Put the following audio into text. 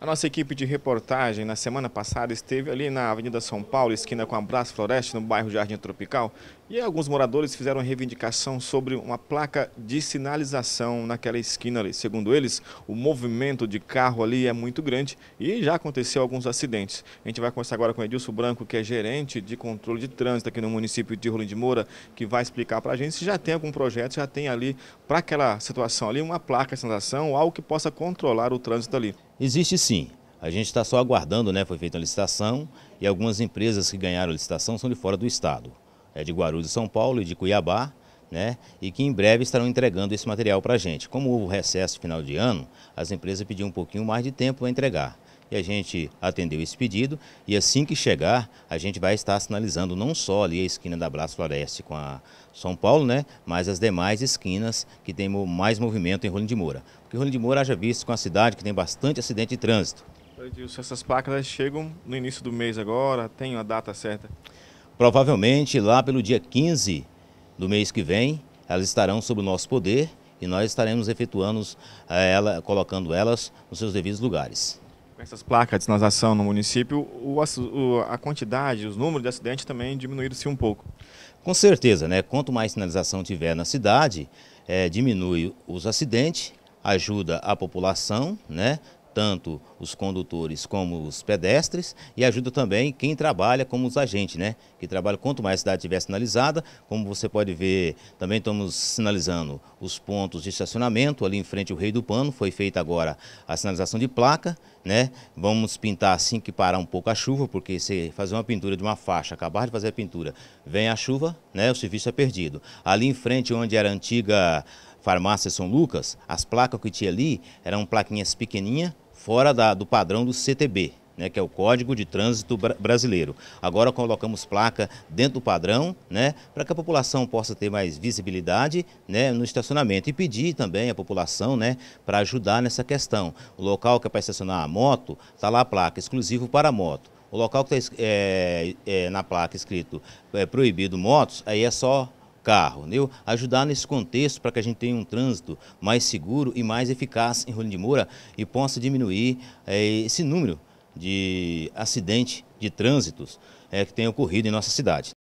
A nossa equipe de reportagem na semana passada esteve ali na Avenida São Paulo, esquina com a Brás Floreste, no bairro Jardim Tropical, e alguns moradores fizeram reivindicação sobre uma placa de sinalização naquela esquina ali. Segundo eles, o movimento de carro ali é muito grande e já aconteceu alguns acidentes. A gente vai conversar agora com Edilson Branco, que é gerente de controle de trânsito aqui no município de Rolim de Moura, que vai explicar para a gente se já tem algum projeto, já tem ali para aquela situação ali uma placa de sinalização, algo que possa controlar o trânsito ali. Existe sim. A gente está só aguardando, né? Foi feita a licitação e algumas empresas que ganharam a licitação são de fora do estado. É de Guarulhos, São Paulo e de Cuiabá, né? E que em breve estarão entregando esse material para a gente. Como houve o recesso final de ano, as empresas pediam um pouquinho mais de tempo para entregar e a gente atendeu esse pedido e assim que chegar a gente vai estar sinalizando não só ali a esquina da Blas Floreste com a São Paulo, né, mas as demais esquinas que tem mais movimento em Rolim de Moura. Porque Rolim de Moura haja visto com a cidade que tem bastante acidente de trânsito. Edilson, essas placas chegam no início do mês agora, tem uma data certa? Provavelmente lá pelo dia 15 do mês que vem, elas estarão sob o nosso poder e nós estaremos efetuando eh, ela, colocando elas nos seus devidos lugares. Com essas placas de sinalização no município, o, a quantidade, os números de acidentes também diminuíram-se um pouco. Com certeza, né? Quanto mais sinalização tiver na cidade, é, diminui os acidentes, ajuda a população, né? tanto os condutores como os pedestres e ajuda também quem trabalha como os agentes, né? Que trabalha quanto mais a cidade estiver sinalizada, como você pode ver, também estamos sinalizando os pontos de estacionamento ali em frente ao Rei do Pano, foi feita agora a sinalização de placa, né? Vamos pintar assim que parar um pouco a chuva, porque se fazer uma pintura de uma faixa, acabar de fazer a pintura, vem a chuva, né? O serviço é perdido. Ali em frente onde era a antiga Farmácia São Lucas, as placas que tinha ali eram plaquinhas pequenininhas, fora da, do padrão do CTB, né, que é o Código de Trânsito Brasileiro. Agora colocamos placa dentro do padrão, né, para que a população possa ter mais visibilidade né, no estacionamento e pedir também à população né, para ajudar nessa questão. O local que é para estacionar a moto, está lá a placa, exclusivo para a moto. O local que está é, é, na placa escrito é, proibido motos, aí é só carro, entendeu? Ajudar nesse contexto para que a gente tenha um trânsito mais seguro e mais eficaz em Rolim de Moura e possa diminuir é, esse número de acidente de trânsitos é, que tem ocorrido em nossa cidade.